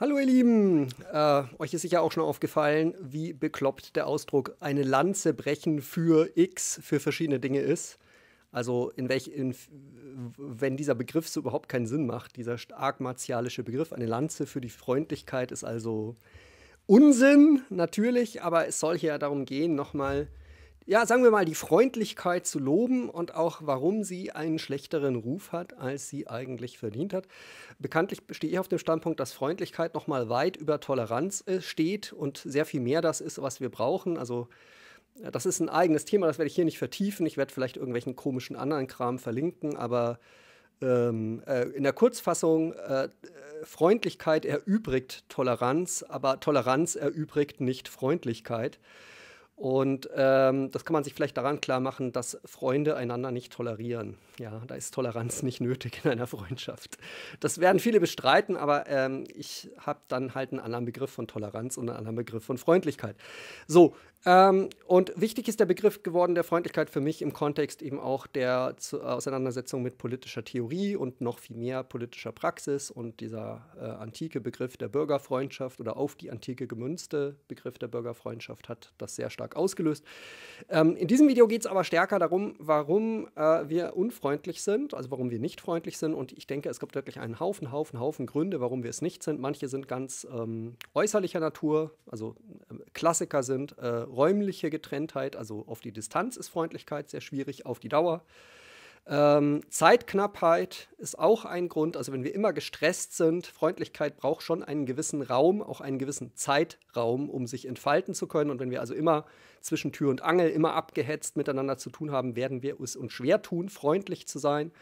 Hallo ihr Lieben, äh, euch ist sicher auch schon aufgefallen, wie bekloppt der Ausdruck eine Lanze brechen für X für verschiedene Dinge ist. Also in welch, in, wenn dieser Begriff so überhaupt keinen Sinn macht, dieser stark martialische Begriff, eine Lanze für die Freundlichkeit ist also Unsinn natürlich, aber es soll hier ja darum gehen, nochmal ja, sagen wir mal, die Freundlichkeit zu loben und auch, warum sie einen schlechteren Ruf hat, als sie eigentlich verdient hat. Bekanntlich stehe ich auf dem Standpunkt, dass Freundlichkeit nochmal weit über Toleranz äh, steht und sehr viel mehr das ist, was wir brauchen. Also äh, das ist ein eigenes Thema, das werde ich hier nicht vertiefen. Ich werde vielleicht irgendwelchen komischen anderen Kram verlinken, aber ähm, äh, in der Kurzfassung, äh, Freundlichkeit erübrigt Toleranz, aber Toleranz erübrigt nicht Freundlichkeit. Und ähm, das kann man sich vielleicht daran klar machen, dass Freunde einander nicht tolerieren. Ja, da ist Toleranz nicht nötig in einer Freundschaft. Das werden viele bestreiten, aber ähm, ich habe dann halt einen anderen Begriff von Toleranz und einen anderen Begriff von Freundlichkeit. So, ähm, und wichtig ist der Begriff geworden der Freundlichkeit für mich im Kontext eben auch der äh, Auseinandersetzung mit politischer Theorie und noch viel mehr politischer Praxis und dieser äh, antike Begriff der Bürgerfreundschaft oder auf die antike gemünzte Begriff der Bürgerfreundschaft hat das sehr stark ausgelöst. Ähm, in diesem Video geht es aber stärker darum, warum äh, wir unfreundlich sind, also warum wir nicht freundlich sind. Und ich denke, es gibt wirklich einen Haufen, Haufen, Haufen Gründe, warum wir es nicht sind. Manche sind ganz ähm, äußerlicher Natur, also äh, Klassiker sind. Äh, räumliche Getrenntheit, also auf die Distanz ist Freundlichkeit sehr schwierig, auf die Dauer. Ähm, Zeitknappheit ist auch ein Grund. Also wenn wir immer gestresst sind, Freundlichkeit braucht schon einen gewissen Raum, auch einen gewissen Zeitraum, um sich entfalten zu können. Und wenn wir also immer zwischen Tür und Angel, immer abgehetzt miteinander zu tun haben, werden wir es uns schwer tun, freundlich zu sein.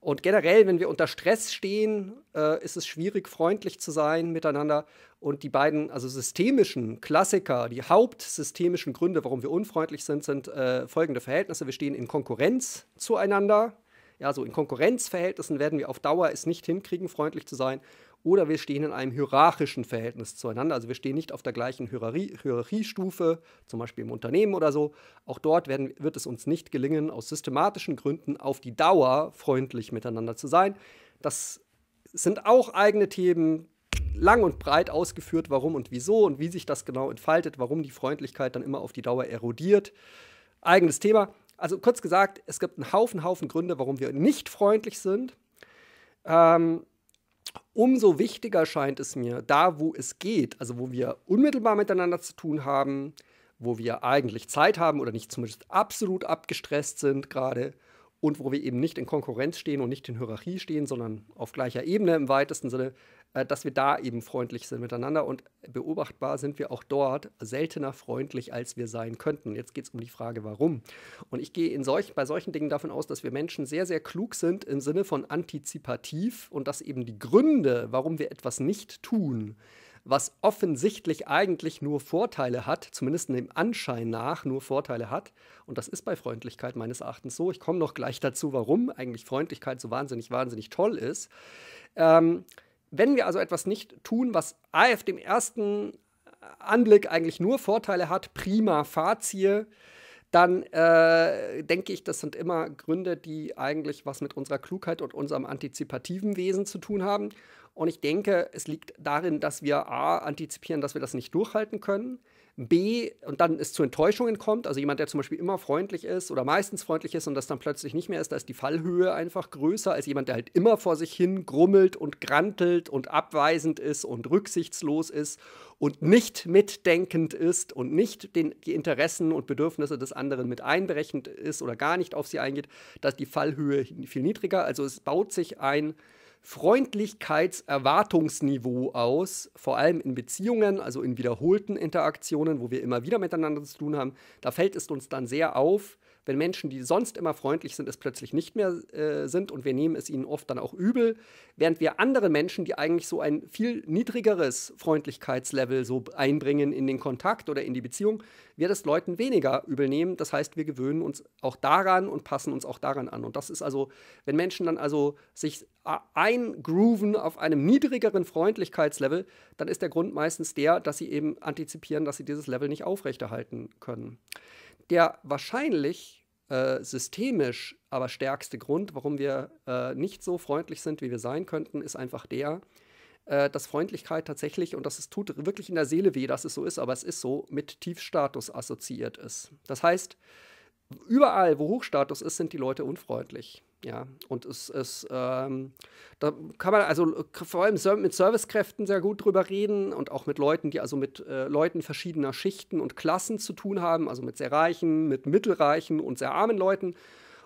Und generell, wenn wir unter Stress stehen, äh, ist es schwierig, freundlich zu sein miteinander. Und die beiden, also systemischen Klassiker, die hauptsystemischen Gründe, warum wir unfreundlich sind, sind äh, folgende Verhältnisse. Wir stehen in Konkurrenz zueinander. Ja, so in Konkurrenzverhältnissen werden wir auf Dauer es nicht hinkriegen, freundlich zu sein oder wir stehen in einem hierarchischen Verhältnis zueinander. Also wir stehen nicht auf der gleichen Hierarchie, Hierarchiestufe, zum Beispiel im Unternehmen oder so. Auch dort werden, wird es uns nicht gelingen, aus systematischen Gründen auf die Dauer freundlich miteinander zu sein. Das sind auch eigene Themen, lang und breit ausgeführt, warum und wieso und wie sich das genau entfaltet, warum die Freundlichkeit dann immer auf die Dauer erodiert. Eigenes Thema. Also kurz gesagt, es gibt einen Haufen, Haufen Gründe, warum wir nicht freundlich sind. Ähm, Umso wichtiger scheint es mir, da wo es geht, also wo wir unmittelbar miteinander zu tun haben, wo wir eigentlich Zeit haben oder nicht zumindest absolut abgestresst sind gerade und wo wir eben nicht in Konkurrenz stehen und nicht in Hierarchie stehen, sondern auf gleicher Ebene im weitesten Sinne, äh, dass wir da eben freundlich sind miteinander und beobachtbar sind wir auch dort seltener freundlich, als wir sein könnten. Jetzt geht es um die Frage, warum. Und ich gehe in solch, bei solchen Dingen davon aus, dass wir Menschen sehr, sehr klug sind im Sinne von antizipativ und dass eben die Gründe, warum wir etwas nicht tun, was offensichtlich eigentlich nur Vorteile hat, zumindest dem Anschein nach nur Vorteile hat. Und das ist bei Freundlichkeit meines Erachtens so. Ich komme noch gleich dazu, warum eigentlich Freundlichkeit so wahnsinnig, wahnsinnig toll ist. Ähm, wenn wir also etwas nicht tun, was AF dem ersten Anblick eigentlich nur Vorteile hat, prima Fazie, dann äh, denke ich, das sind immer Gründe, die eigentlich was mit unserer Klugheit und unserem antizipativen Wesen zu tun haben. Und ich denke, es liegt darin, dass wir A, antizipieren, dass wir das nicht durchhalten können. B, und dann es zu Enttäuschungen kommt, also jemand, der zum Beispiel immer freundlich ist oder meistens freundlich ist und das dann plötzlich nicht mehr ist, da ist die Fallhöhe einfach größer als jemand, der halt immer vor sich hin grummelt und grantelt und abweisend ist und rücksichtslos ist und nicht mitdenkend ist und nicht den, die Interessen und Bedürfnisse des anderen mit einberechnet ist oder gar nicht auf sie eingeht, da ist die Fallhöhe viel niedriger. Also es baut sich ein Freundlichkeitserwartungsniveau aus, vor allem in Beziehungen, also in wiederholten Interaktionen, wo wir immer wieder miteinander zu tun haben. Da fällt es uns dann sehr auf, wenn Menschen, die sonst immer freundlich sind, es plötzlich nicht mehr äh, sind und wir nehmen es ihnen oft dann auch übel, während wir anderen Menschen, die eigentlich so ein viel niedrigeres Freundlichkeitslevel so einbringen in den Kontakt oder in die Beziehung, wir das Leuten weniger übel nehmen. Das heißt, wir gewöhnen uns auch daran und passen uns auch daran an. Und das ist also, wenn Menschen dann also sich eingrooven auf einem niedrigeren Freundlichkeitslevel, dann ist der Grund meistens der, dass sie eben antizipieren, dass sie dieses Level nicht aufrechterhalten können. Der wahrscheinlich äh, systemisch aber stärkste Grund, warum wir äh, nicht so freundlich sind, wie wir sein könnten, ist einfach der, äh, dass Freundlichkeit tatsächlich, und das ist, tut wirklich in der Seele weh, dass es so ist, aber es ist so, mit Tiefstatus assoziiert ist. Das heißt, überall, wo Hochstatus ist, sind die Leute unfreundlich. Ja, und es ist, ähm, da kann man also äh, vor allem mit Servicekräften sehr gut drüber reden und auch mit Leuten, die also mit äh, Leuten verschiedener Schichten und Klassen zu tun haben, also mit sehr reichen, mit mittelreichen und sehr armen Leuten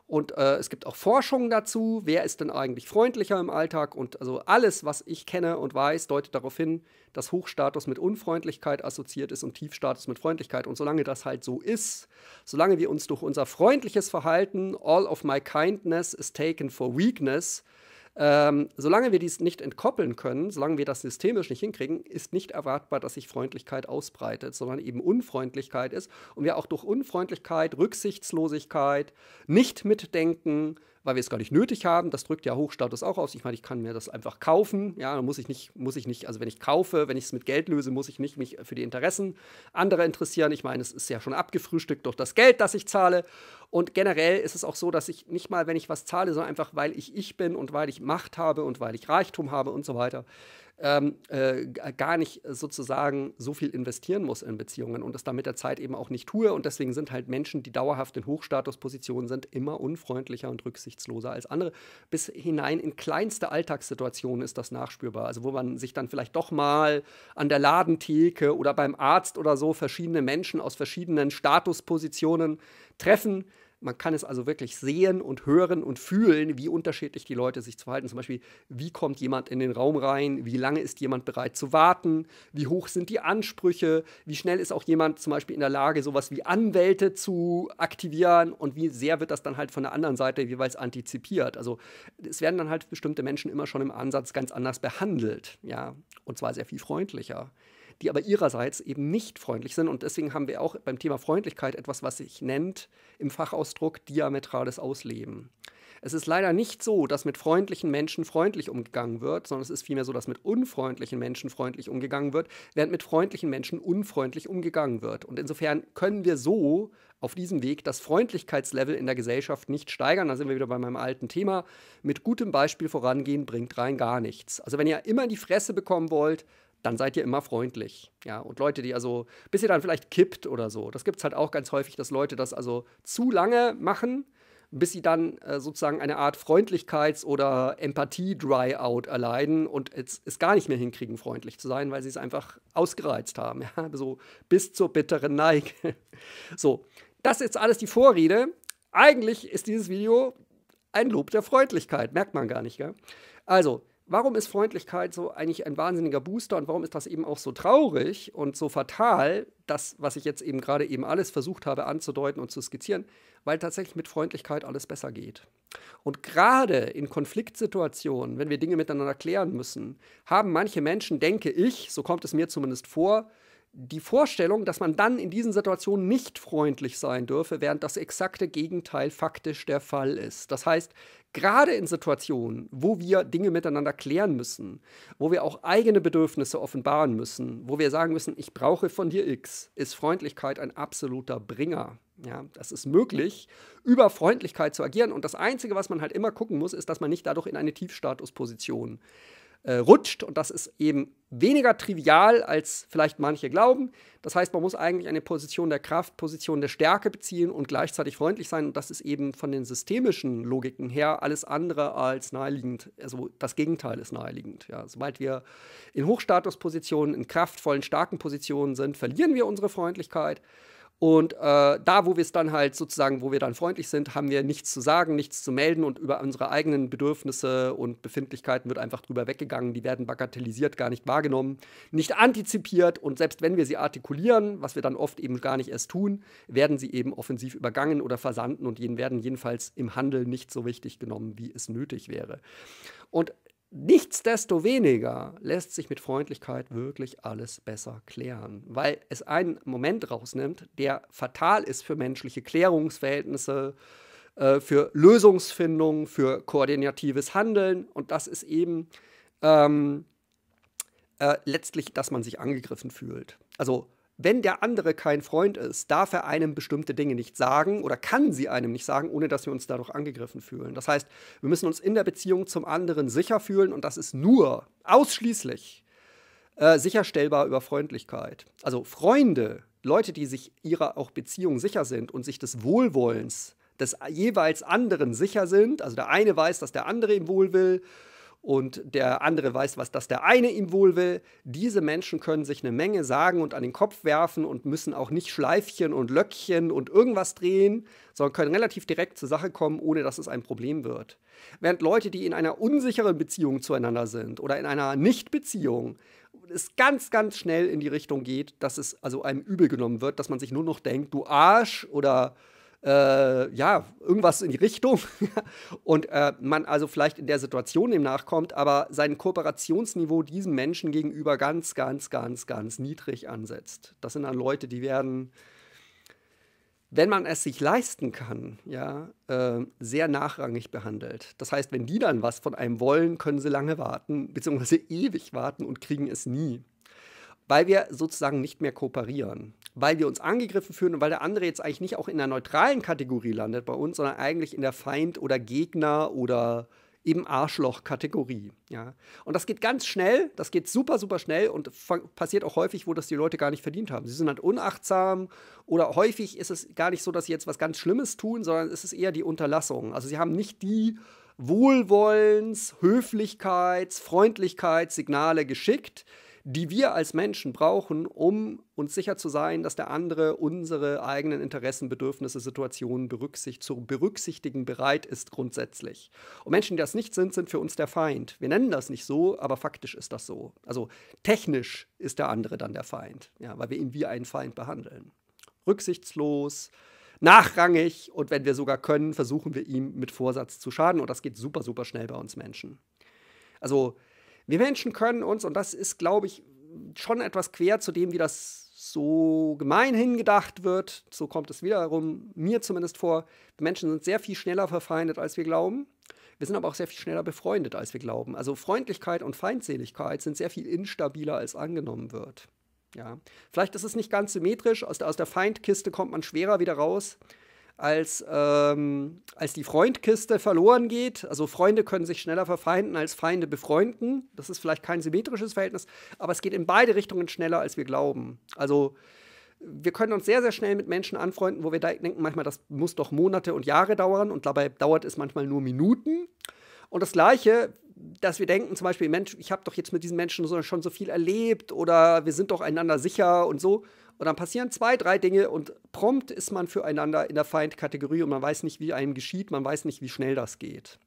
und äh, es gibt auch Forschungen dazu, wer ist denn eigentlich freundlicher im Alltag. Und also alles, was ich kenne und weiß, deutet darauf hin, dass Hochstatus mit Unfreundlichkeit assoziiert ist und Tiefstatus mit Freundlichkeit. Und solange das halt so ist, solange wir uns durch unser freundliches Verhalten, all of my kindness is taken for weakness, ähm, solange wir dies nicht entkoppeln können, solange wir das systemisch nicht hinkriegen, ist nicht erwartbar, dass sich Freundlichkeit ausbreitet, sondern eben Unfreundlichkeit ist und wir auch durch Unfreundlichkeit, Rücksichtslosigkeit, nicht mitdenken, weil wir es gar nicht nötig haben. Das drückt ja Hochstatus auch aus. Ich meine, ich kann mir das einfach kaufen. Ja, dann muss ich nicht, muss ich nicht, also wenn ich kaufe, wenn ich es mit Geld löse, muss ich nicht mich für die Interessen anderer interessieren. Ich meine, es ist ja schon abgefrühstückt durch das Geld, das ich zahle. Und generell ist es auch so, dass ich nicht mal, wenn ich was zahle, sondern einfach, weil ich ich bin und weil ich Macht habe und weil ich Reichtum habe und so weiter, ähm, äh, gar nicht sozusagen so viel investieren muss in Beziehungen und das dann mit der Zeit eben auch nicht tue. Und deswegen sind halt Menschen, die dauerhaft in Hochstatuspositionen sind, immer unfreundlicher und rücksichtsloser als andere. Bis hinein in kleinste Alltagssituationen ist das nachspürbar. Also wo man sich dann vielleicht doch mal an der Ladentheke oder beim Arzt oder so verschiedene Menschen aus verschiedenen Statuspositionen treffen man kann es also wirklich sehen und hören und fühlen, wie unterschiedlich die Leute sich verhalten. Zum Beispiel, wie kommt jemand in den Raum rein? Wie lange ist jemand bereit zu warten? Wie hoch sind die Ansprüche? Wie schnell ist auch jemand zum Beispiel in der Lage, sowas wie Anwälte zu aktivieren? Und wie sehr wird das dann halt von der anderen Seite jeweils antizipiert? Also es werden dann halt bestimmte Menschen immer schon im Ansatz ganz anders behandelt. Ja, und zwar sehr viel freundlicher die aber ihrerseits eben nicht freundlich sind. Und deswegen haben wir auch beim Thema Freundlichkeit etwas, was sich nennt im Fachausdruck diametrales Ausleben. Es ist leider nicht so, dass mit freundlichen Menschen freundlich umgegangen wird, sondern es ist vielmehr so, dass mit unfreundlichen Menschen freundlich umgegangen wird, während mit freundlichen Menschen unfreundlich umgegangen wird. Und insofern können wir so auf diesem Weg das Freundlichkeitslevel in der Gesellschaft nicht steigern. Da sind wir wieder bei meinem alten Thema. Mit gutem Beispiel vorangehen bringt rein gar nichts. Also wenn ihr immer in die Fresse bekommen wollt, dann seid ihr immer freundlich. Ja, und Leute, die also, bis ihr dann vielleicht kippt oder so, das gibt es halt auch ganz häufig, dass Leute das also zu lange machen, bis sie dann äh, sozusagen eine Art Freundlichkeits- oder Empathie-Dryout erleiden und es, gar nicht mehr hinkriegen, freundlich zu sein, weil sie es einfach ausgereizt haben. Ja, so bis zur bitteren Neige. so, das ist jetzt alles die Vorrede. Eigentlich ist dieses Video ein Lob der Freundlichkeit, merkt man gar nicht, gell? Also, warum ist Freundlichkeit so eigentlich ein wahnsinniger Booster und warum ist das eben auch so traurig und so fatal, das, was ich jetzt eben gerade eben alles versucht habe anzudeuten und zu skizzieren, weil tatsächlich mit Freundlichkeit alles besser geht. Und gerade in Konfliktsituationen, wenn wir Dinge miteinander klären müssen, haben manche Menschen, denke ich, so kommt es mir zumindest vor, die Vorstellung, dass man dann in diesen Situationen nicht freundlich sein dürfe, während das exakte Gegenteil faktisch der Fall ist. Das heißt, gerade in Situationen, wo wir Dinge miteinander klären müssen, wo wir auch eigene Bedürfnisse offenbaren müssen, wo wir sagen müssen, ich brauche von dir X, ist Freundlichkeit ein absoluter Bringer. Ja, das ist möglich, über Freundlichkeit zu agieren. Und das Einzige, was man halt immer gucken muss, ist, dass man nicht dadurch in eine Tiefstatusposition äh, äh, rutscht. Und das ist eben weniger trivial, als vielleicht manche glauben. Das heißt, man muss eigentlich eine Position der Kraft, Position der Stärke beziehen und gleichzeitig freundlich sein. Und das ist eben von den systemischen Logiken her alles andere als naheliegend. Also das Gegenteil ist naheliegend. Ja, sobald wir in Hochstatuspositionen, in kraftvollen, starken Positionen sind, verlieren wir unsere Freundlichkeit. Und äh, da, wo wir es dann halt sozusagen, wo wir dann freundlich sind, haben wir nichts zu sagen, nichts zu melden und über unsere eigenen Bedürfnisse und Befindlichkeiten wird einfach drüber weggegangen. Die werden bagatellisiert, gar nicht wahrgenommen, nicht antizipiert und selbst wenn wir sie artikulieren, was wir dann oft eben gar nicht erst tun, werden sie eben offensiv übergangen oder versanden und jenen werden jedenfalls im Handel nicht so wichtig genommen, wie es nötig wäre. Und Nichtsdestoweniger lässt sich mit Freundlichkeit wirklich alles besser klären, weil es einen Moment rausnimmt, der fatal ist für menschliche Klärungsverhältnisse, äh, für Lösungsfindung, für koordinatives Handeln. Und das ist eben ähm, äh, letztlich, dass man sich angegriffen fühlt. Also wenn der andere kein Freund ist, darf er einem bestimmte Dinge nicht sagen oder kann sie einem nicht sagen, ohne dass wir uns dadurch angegriffen fühlen. Das heißt, wir müssen uns in der Beziehung zum anderen sicher fühlen und das ist nur, ausschließlich äh, sicherstellbar über Freundlichkeit. Also Freunde, Leute, die sich ihrer auch Beziehung sicher sind und sich des Wohlwollens des jeweils anderen sicher sind, also der eine weiß, dass der andere ihm wohl will und der andere weiß, was das der eine ihm wohl will. Diese Menschen können sich eine Menge sagen und an den Kopf werfen und müssen auch nicht Schleifchen und Löckchen und irgendwas drehen, sondern können relativ direkt zur Sache kommen, ohne dass es ein Problem wird. Während Leute, die in einer unsicheren Beziehung zueinander sind oder in einer Nicht-Beziehung, es ganz, ganz schnell in die Richtung geht, dass es also einem übel genommen wird, dass man sich nur noch denkt, du Arsch oder äh, äh, ja, irgendwas in die Richtung und äh, man also vielleicht in der Situation dem nachkommt, aber sein Kooperationsniveau diesem Menschen gegenüber ganz, ganz, ganz, ganz niedrig ansetzt. Das sind dann Leute, die werden, wenn man es sich leisten kann, ja, äh, sehr nachrangig behandelt. Das heißt, wenn die dann was von einem wollen, können sie lange warten, beziehungsweise ewig warten und kriegen es nie weil wir sozusagen nicht mehr kooperieren weil wir uns angegriffen fühlen und weil der andere jetzt eigentlich nicht auch in der neutralen Kategorie landet bei uns, sondern eigentlich in der Feind- oder Gegner- oder eben Arschloch-Kategorie. Ja. Und das geht ganz schnell, das geht super, super schnell und passiert auch häufig, wo das die Leute gar nicht verdient haben. Sie sind halt unachtsam oder häufig ist es gar nicht so, dass sie jetzt was ganz Schlimmes tun, sondern es ist eher die Unterlassung. Also sie haben nicht die Wohlwollens-, Höflichkeits-, Freundlichkeitssignale geschickt, die wir als Menschen brauchen, um uns sicher zu sein, dass der andere unsere eigenen Interessen, Bedürfnisse, Situationen berücksicht zu berücksichtigen bereit ist grundsätzlich. Und Menschen, die das nicht sind, sind für uns der Feind. Wir nennen das nicht so, aber faktisch ist das so. Also technisch ist der andere dann der Feind, ja, weil wir ihn wie einen Feind behandeln. Rücksichtslos, nachrangig und wenn wir sogar können, versuchen wir ihm mit Vorsatz zu schaden und das geht super, super schnell bei uns Menschen. Also wir Menschen können uns, und das ist, glaube ich, schon etwas quer zu dem, wie das so gemein hingedacht wird, so kommt es wiederum mir zumindest vor, wir Menschen sind sehr viel schneller verfeindet, als wir glauben. Wir sind aber auch sehr viel schneller befreundet, als wir glauben. Also Freundlichkeit und Feindseligkeit sind sehr viel instabiler, als angenommen wird. Ja. Vielleicht ist es nicht ganz symmetrisch, aus der, aus der Feindkiste kommt man schwerer wieder raus, als, ähm, als die Freundkiste verloren geht. Also Freunde können sich schneller verfeinden als Feinde befreunden. Das ist vielleicht kein symmetrisches Verhältnis, aber es geht in beide Richtungen schneller, als wir glauben. Also wir können uns sehr, sehr schnell mit Menschen anfreunden, wo wir denken, manchmal das muss doch Monate und Jahre dauern und dabei dauert es manchmal nur Minuten. Und das Gleiche, dass wir denken zum Beispiel, Mensch, ich habe doch jetzt mit diesen Menschen schon so viel erlebt oder wir sind doch einander sicher und so. Und dann passieren zwei, drei Dinge und prompt ist man füreinander in der Feindkategorie und man weiß nicht, wie einem geschieht, man weiß nicht, wie schnell das geht.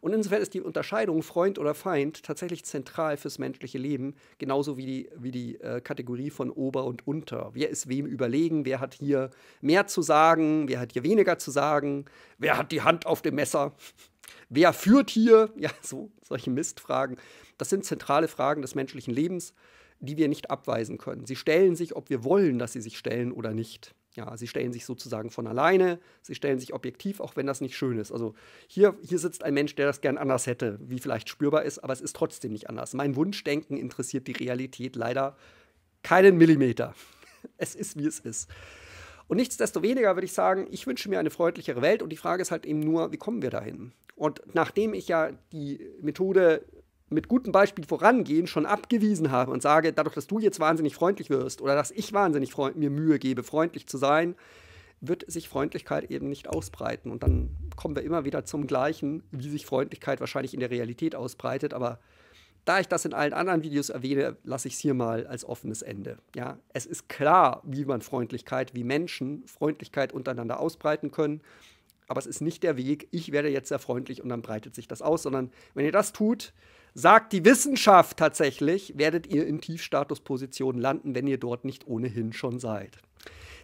Und insofern ist die Unterscheidung Freund oder Feind tatsächlich zentral fürs menschliche Leben, genauso wie die, wie die äh, Kategorie von Ober und Unter. Wer ist wem überlegen, wer hat hier mehr zu sagen, wer hat hier weniger zu sagen, wer hat die Hand auf dem Messer, wer führt hier, ja, so solche Mistfragen. Das sind zentrale Fragen des menschlichen Lebens die wir nicht abweisen können. Sie stellen sich, ob wir wollen, dass sie sich stellen oder nicht. Ja, sie stellen sich sozusagen von alleine, sie stellen sich objektiv, auch wenn das nicht schön ist. Also hier, hier sitzt ein Mensch, der das gern anders hätte, wie vielleicht spürbar ist, aber es ist trotzdem nicht anders. Mein Wunschdenken interessiert die Realität leider keinen Millimeter. Es ist, wie es ist. Und nichtsdestoweniger würde ich sagen, ich wünsche mir eine freundlichere Welt und die Frage ist halt eben nur, wie kommen wir dahin? Und nachdem ich ja die Methode mit gutem Beispiel vorangehen, schon abgewiesen habe und sage, dadurch, dass du jetzt wahnsinnig freundlich wirst oder dass ich wahnsinnig mir Mühe gebe, freundlich zu sein, wird sich Freundlichkeit eben nicht ausbreiten. Und dann kommen wir immer wieder zum Gleichen, wie sich Freundlichkeit wahrscheinlich in der Realität ausbreitet. Aber da ich das in allen anderen Videos erwähne, lasse ich es hier mal als offenes Ende. Ja, es ist klar, wie man Freundlichkeit, wie Menschen Freundlichkeit untereinander ausbreiten können. Aber es ist nicht der Weg, ich werde jetzt sehr freundlich und dann breitet sich das aus, sondern wenn ihr das tut, sagt die Wissenschaft tatsächlich, werdet ihr in Tiefstatuspositionen landen, wenn ihr dort nicht ohnehin schon seid.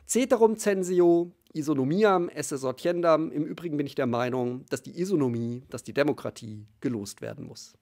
Ceterum censio, isonomiam esse sortiendam. Im Übrigen bin ich der Meinung, dass die Isonomie, dass die Demokratie gelost werden muss.